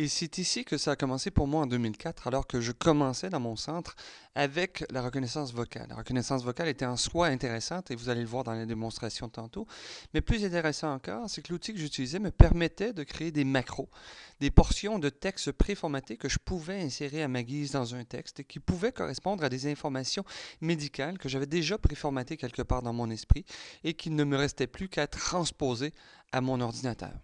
Et c'est ici que ça a commencé pour moi en 2004, alors que je commençais dans mon centre avec la reconnaissance vocale. La reconnaissance vocale était en soi intéressante, et vous allez le voir dans les démonstrations tantôt. Mais plus intéressant encore, c'est que l'outil que j'utilisais me permettait de créer des macros, des portions de texte préformatés que je pouvais insérer à ma guise dans un texte qui pouvaient correspondre à des informations médicales que j'avais déjà préformatées quelque part dans mon esprit et qu'il ne me restait plus qu'à transposer à mon ordinateur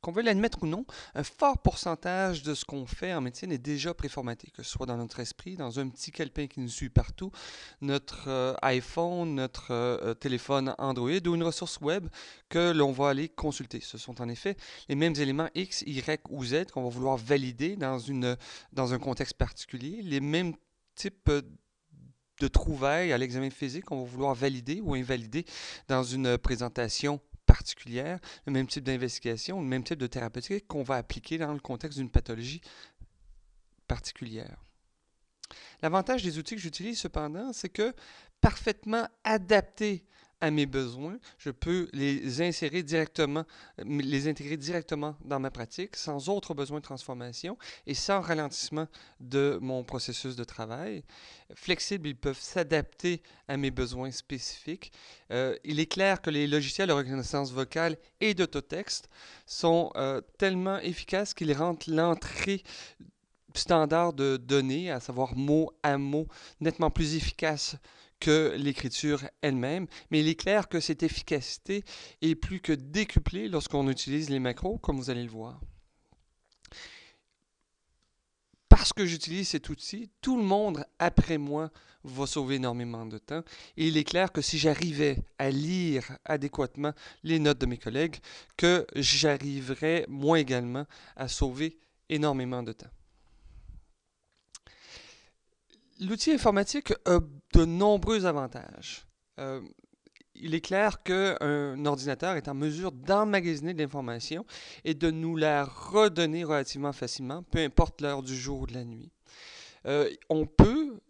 qu'on veuille l'admettre ou non, un fort pourcentage de ce qu'on fait en médecine est déjà préformaté, que ce soit dans notre esprit, dans un petit calepin qui nous suit partout, notre euh, iPhone, notre euh, euh, téléphone Android ou une ressource web que l'on va aller consulter. Ce sont en effet les mêmes éléments X, Y ou Z qu'on va vouloir valider dans, une, dans un contexte particulier, les mêmes types de trouvailles à l'examen physique qu'on va vouloir valider ou invalider dans une présentation particulière, le même type d'investigation, le même type de thérapeutique qu'on va appliquer dans le contexte d'une pathologie particulière. L'avantage des outils que j'utilise cependant, c'est que parfaitement adaptés à mes besoins, je peux les insérer directement, les intégrer directement dans ma pratique sans autre besoin de transformation et sans ralentissement de mon processus de travail. Flexibles, ils peuvent s'adapter à mes besoins spécifiques. Euh, il est clair que les logiciels de reconnaissance vocale et d'autotexte sont euh, tellement efficaces qu'ils rendent l'entrée standard de données, à savoir mot à mot, nettement plus efficace que l'écriture elle-même, mais il est clair que cette efficacité est plus que décuplée lorsqu'on utilise les macros, comme vous allez le voir. Parce que j'utilise cet outil, tout le monde après moi va sauver énormément de temps. Et il est clair que si j'arrivais à lire adéquatement les notes de mes collègues, que j'arriverais moi également à sauver énormément de temps. L'outil informatique a de nombreux avantages. Euh, il est clair qu'un ordinateur est en mesure d'emmagasiner l'information et de nous la redonner relativement facilement, peu importe l'heure du jour ou de la nuit. Euh, on peut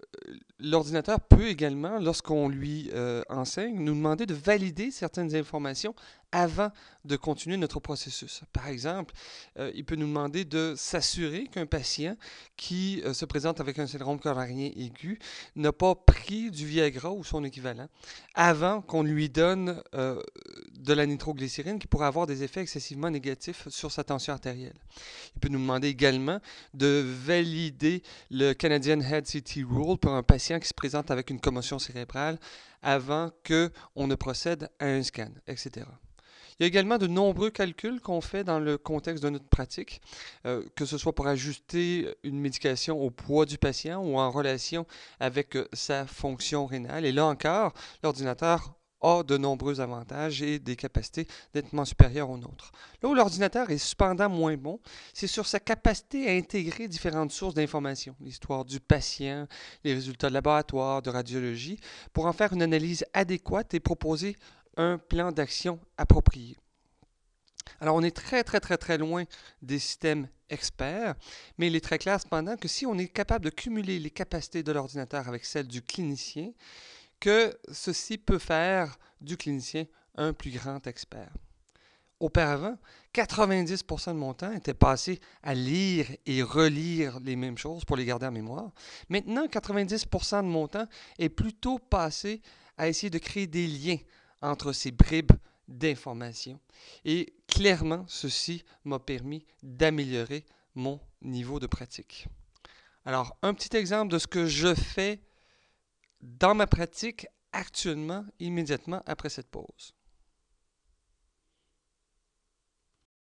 l'ordinateur peut également, lorsqu'on lui euh, enseigne, nous demander de valider certaines informations avant de continuer notre processus. Par exemple, euh, il peut nous demander de s'assurer qu'un patient qui euh, se présente avec un syndrome coronarien aigu n'a pas pris du Viagra ou son équivalent avant qu'on lui donne de la nitroglycérine qui pourrait avoir des effets excessivement négatifs sur sa tension artérielle. Il peut nous demander également de valider le Canadian Head CT Rule pour un patient qui se présente avec une commotion cérébrale avant qu'on ne procède à un scan, etc. Il y a également de nombreux calculs qu'on fait dans le contexte de notre pratique, euh, que ce soit pour ajuster une médication au poids du patient ou en relation avec euh, sa fonction rénale. Et là encore, l'ordinateur a de nombreux avantages et des capacités nettement supérieures aux nôtres. Là où l'ordinateur est cependant moins bon, c'est sur sa capacité à intégrer différentes sources d'informations, l'histoire du patient, les résultats de laboratoire, de radiologie, pour en faire une analyse adéquate et proposer un plan d'action approprié. Alors, on est très, très, très, très loin des systèmes experts, mais il est très clair cependant que si on est capable de cumuler les capacités de l'ordinateur avec celles du clinicien, que ceci peut faire du clinicien un plus grand expert. Auparavant, 90 de mon temps était passé à lire et relire les mêmes choses pour les garder en mémoire. Maintenant, 90 de mon temps est plutôt passé à essayer de créer des liens entre ces bribes d'informations. Et clairement, ceci m'a permis d'améliorer mon niveau de pratique. Alors, un petit exemple de ce que je fais dans ma pratique actuellement, immédiatement après cette pause.